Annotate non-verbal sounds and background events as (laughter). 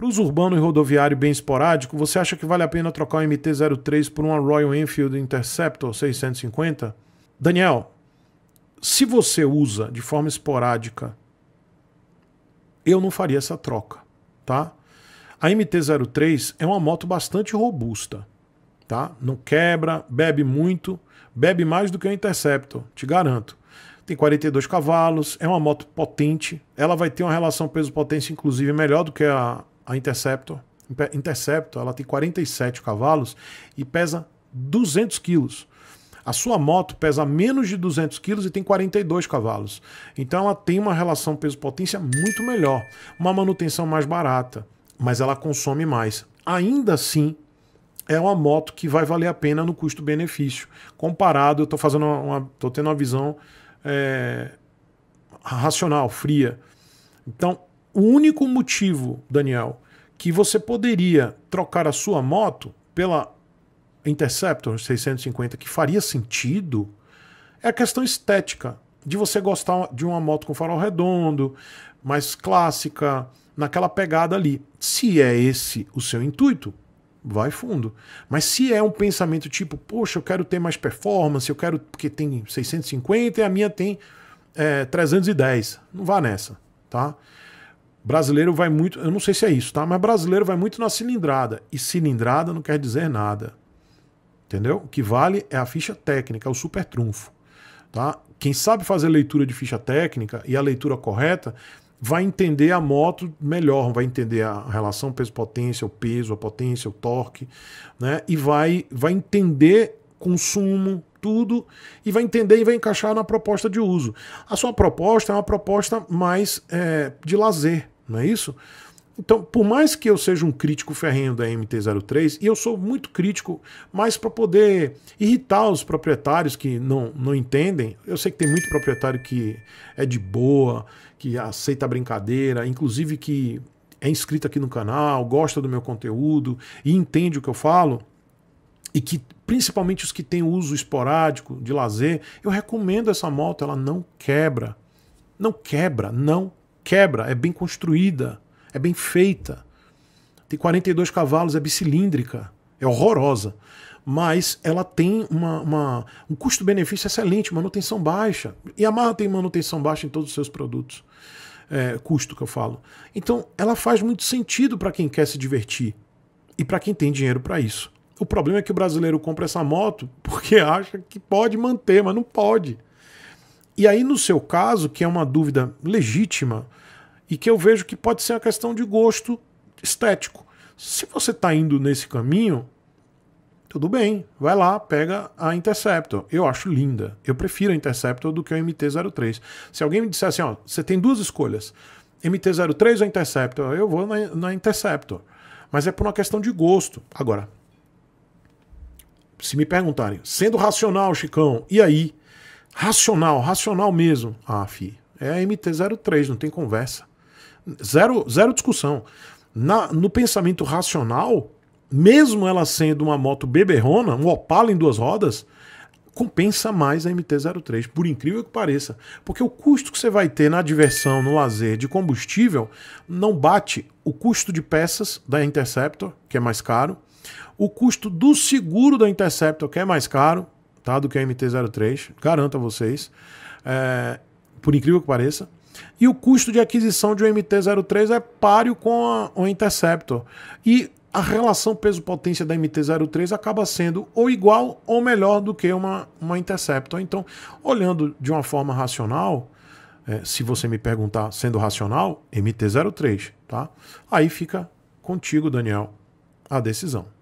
Para uso urbano e rodoviário bem esporádico, você acha que vale a pena trocar o MT-03 por uma Royal Enfield Interceptor 650? Daniel, se você usa de forma esporádica, eu não faria essa troca, tá? A MT-03 é uma moto bastante robusta, tá? Não quebra, bebe muito, bebe mais do que o Interceptor, te garanto tem 42 cavalos, é uma moto potente, ela vai ter uma relação peso-potência inclusive melhor do que a a Interceptor. Interceptor, ela tem 47 cavalos e pesa 200 quilos. A sua moto pesa menos de 200 quilos e tem 42 cavalos. Então ela tem uma relação peso-potência muito melhor, uma manutenção mais barata, mas ela consome mais. Ainda assim, é uma moto que vai valer a pena no custo-benefício. Comparado, eu estou fazendo uma, estou tendo uma visão é, racional, fria. Então, o único motivo, Daniel, que você poderia trocar a sua moto pela Interceptor 650, que faria sentido, é a questão estética. De você gostar de uma moto com farol redondo, mais clássica, naquela pegada ali. Se é esse o seu intuito, vai fundo. Mas se é um pensamento tipo, poxa, eu quero ter mais performance, eu quero porque tem 650 e a minha tem é, eh, 310, não vá nessa, tá? Brasileiro vai muito, eu não sei se é isso, tá? Mas brasileiro vai muito na cilindrada. E cilindrada não quer dizer nada. Entendeu? O que vale é a ficha técnica, é o super trunfo. Tá? Quem sabe fazer leitura de ficha técnica e a leitura correta vai entender a moto melhor, vai entender a relação peso-potência, o peso, a potência, o torque, né? E vai, vai entender consumo, tudo, e vai entender e vai encaixar na proposta de uso. A sua proposta é uma proposta mais é, de lazer, não é isso? Então, por mais que eu seja um crítico ferrenho da MT-03, e eu sou muito crítico, mas para poder irritar os proprietários que não, não entendem, eu sei que tem muito proprietário que é de boa, que aceita a brincadeira, inclusive que é inscrito aqui no canal, gosta do meu conteúdo e entende o que eu falo, e que principalmente os que têm uso esporádico de lazer, eu recomendo essa moto, ela não quebra. Não quebra, não quebra, é bem construída, é bem feita. Tem 42 cavalos, é bicilíndrica, é horrorosa. Mas ela tem uma, uma um custo-benefício excelente, manutenção baixa. E a Marra tem manutenção baixa em todos os seus produtos. É, custo que eu falo. Então, ela faz muito sentido para quem quer se divertir e para quem tem dinheiro para isso. O problema é que o brasileiro compra essa moto porque (laughs) acha que pode manter, mas não pode. E aí, no seu caso, que é uma dúvida legítima, e que eu vejo que pode ser uma questão de gosto estético. Se você está indo nesse caminho, tudo bem, vai lá, pega a Interceptor. Eu acho linda. Eu prefiro a Interceptor do que a MT-03. Se alguém me dissesse, assim, ó, você tem duas escolhas, MT-03 ou Interceptor, eu vou na, na Interceptor. Mas é por uma questão de gosto. Agora, se me perguntarem, sendo racional, Chicão, e aí? Racional, racional mesmo. Ah, fi, é a MT-03, não tem conversa. Zero, zero discussão. Na, no pensamento racional, mesmo ela sendo uma moto beberrona, um Opala em duas rodas, compensa mais a MT-03, por incrível que pareça. Porque o custo que você vai ter na diversão, no lazer de combustível, não bate o custo de peças da Interceptor, que é mais caro, o custo do seguro da Interceptor, que é mais caro, tá? do que a é MT-03, garanto a vocês, é, por incrível que pareça. E o custo de aquisição de um MT-03 é páreo com o Interceptor. E a relação peso-potência da MT-03 acaba sendo ou igual ou melhor do que uma, uma Interceptor. Então, olhando de uma forma racional, é, se você me perguntar sendo racional, MT-03, tá? Aí fica contigo, Daniel, a decisão.